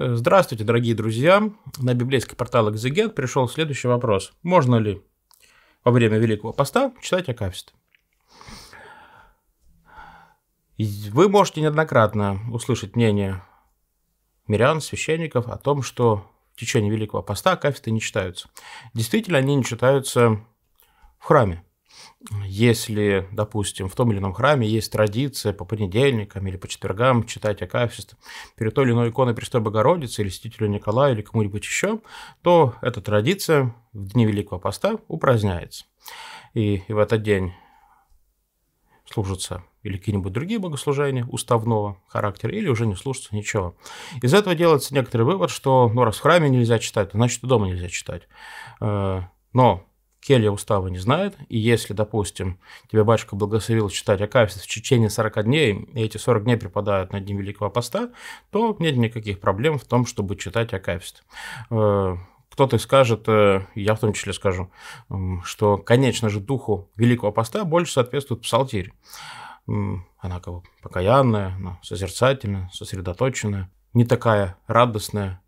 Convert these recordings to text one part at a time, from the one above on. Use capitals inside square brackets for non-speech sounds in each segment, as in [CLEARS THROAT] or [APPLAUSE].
Э, здравствуйте, дорогие друзья. На библейский портал «Экзегет» пришел следующий вопрос. Можно ли во время Великого Поста читать Акафист? Вы можете неоднократно услышать мнение мирян, священников о том, что в течение Великого Поста Акафисты не читаются. Действительно, они не читаются в храме если, допустим, в том или ином храме есть традиция по понедельникам или по четвергам читать Акафист перед той или иной иконой Престой Богородицы или Святителю Николая или кому-нибудь еще, то эта традиция в дни Великого Поста упраздняется. И, и в этот день служится или какие-нибудь другие богослужения уставного характера, или уже не служится ничего. Из этого делается некоторый вывод, что ну, раз в храме нельзя читать, значит и дома нельзя читать. Э, но Келья устава не знает, и если, допустим, тебе батюшка благословил читать Акафист в течение 40 дней, и эти 40 дней припадают на день Великого Поста, то нет никаких проблем в том, чтобы читать Акафист э, кто-то скажет, э, я в том числе скажу, что, конечно же, духу Великого Поста больше соответствует псалтирь. Она как бы покаянная, она созерцательная, сосредоточенная, не такая радостная,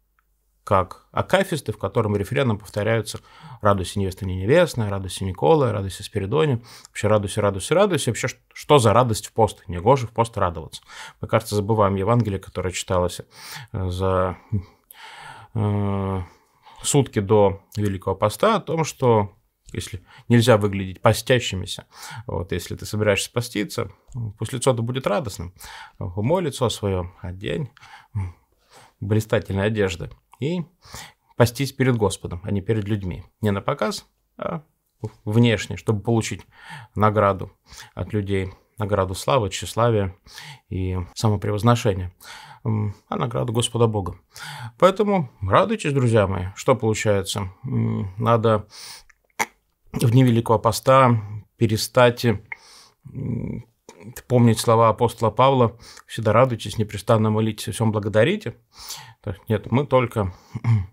как акафисты, в котором рефреном повторяются «Радуйся, невеста не невестная», «Радуйся, Никола», «Радуйся, Спиридоне», вообще «Радуйся, радуйся, радуйся». Вообще, что за радость в пост? Негоже в пост радоваться. Мы, кажется, забываем Евангелие, которое читалось э, за э, сутки до Великого Поста, о том, что если нельзя выглядеть постящимися, вот, если ты собираешься поститься, пусть лицо-то будет радостным, умой лицо свое, одень блистательной одежды и пастись перед Господом, а не перед людьми. Не на показ, а внешне, чтобы получить награду от людей, награду славы, тщеславия и самопревозношения, а награду Господа Бога. Поэтому радуйтесь, друзья мои, что получается. Надо в дни Великого Поста перестать помнить слова апостола Павла «Всегда радуйтесь, непрестанно молитесь, всем благодарите». То есть, нет, мы только [CLEARS THROAT]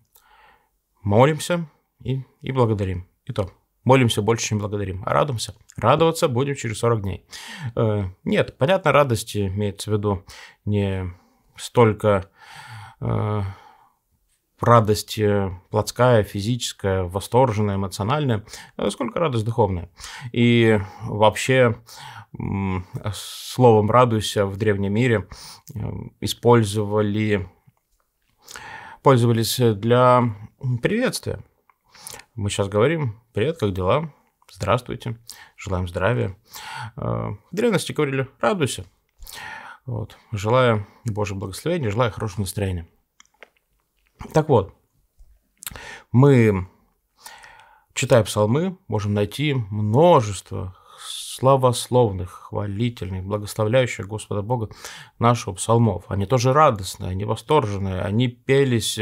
молимся и, и благодарим. И то, молимся больше, чем благодарим, а радуемся. Радоваться будем через 40 дней. Э, нет, понятно, радости имеется в виду не столько... Э, радость э, плотская, физическая, восторженная, эмоциональная, э, сколько радость духовная. И вообще словом «радуйся» в древнем мире э, использовали, пользовались для приветствия. Мы сейчас говорим «Привет, как дела?» «Здравствуйте», «Желаем здравия». В древности говорили «Радуйся». Вот. Желаю Божьего благословения, желаю хорошего настроения. Так вот, мы, читая псалмы, можем найти множество славословных, хвалительных, благословляющих Господа Бога нашего псалмов. Они тоже радостные, они восторженные, они пелись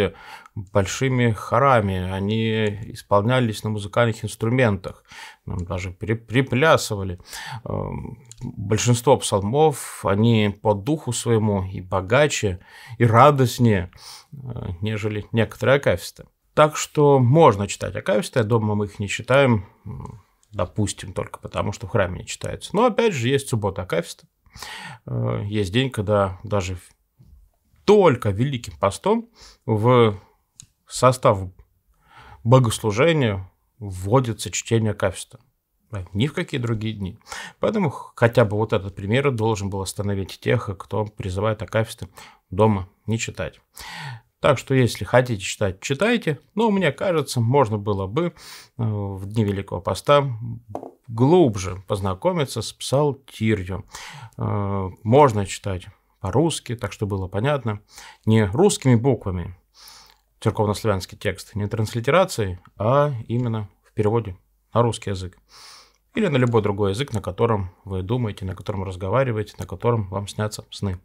большими хорами, они исполнялись на музыкальных инструментах, нам даже приплясывали. Эм, большинство псалмов, они по духу своему и богаче, и радостнее, э, нежели некоторые акафисты. Так что можно читать акафисты, дома мы их не читаем, допустим, только потому, что в храме не читается. Но опять же, есть суббота акафиста, э, есть день, когда даже только Великим постом в состав богослужения вводится чтение акафиста. А ни в какие другие дни. Поэтому хотя бы вот этот пример должен был остановить тех, кто призывает акафисты дома не читать. Так что, если хотите читать, читайте. Но мне кажется, можно было бы э, в дни Великого Поста глубже познакомиться с псалтирью. Э, можно читать по-русски, так что было понятно. Не русскими буквами церковнославянский текст, не транслитерацией, а именно в переводе на русский язык или на любой другой язык, на котором вы думаете, на котором разговариваете, на котором вам снятся сны.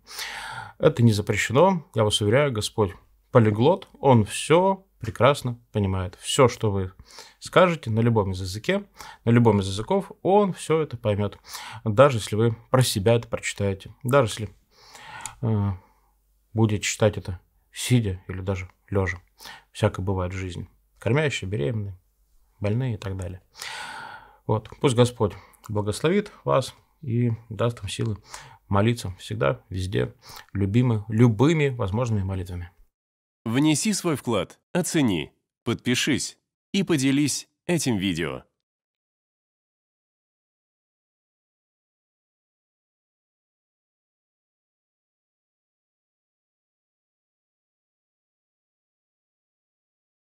Это не запрещено, я вас уверяю, Господь полиглот, он все прекрасно понимает. Все, что вы скажете на любом из языке, на любом из языков, он все это поймет. Даже если вы про себя это прочитаете, даже если э, будете читать это сидя или даже лежа. Всякое бывает в жизни. Кормящие, беременные, больные и так далее. Вот. Пусть Господь благословит вас и даст вам силы молиться всегда, везде, любимы, любыми возможными молитвами. Внеси свой вклад, оцени, подпишись и поделись этим видео.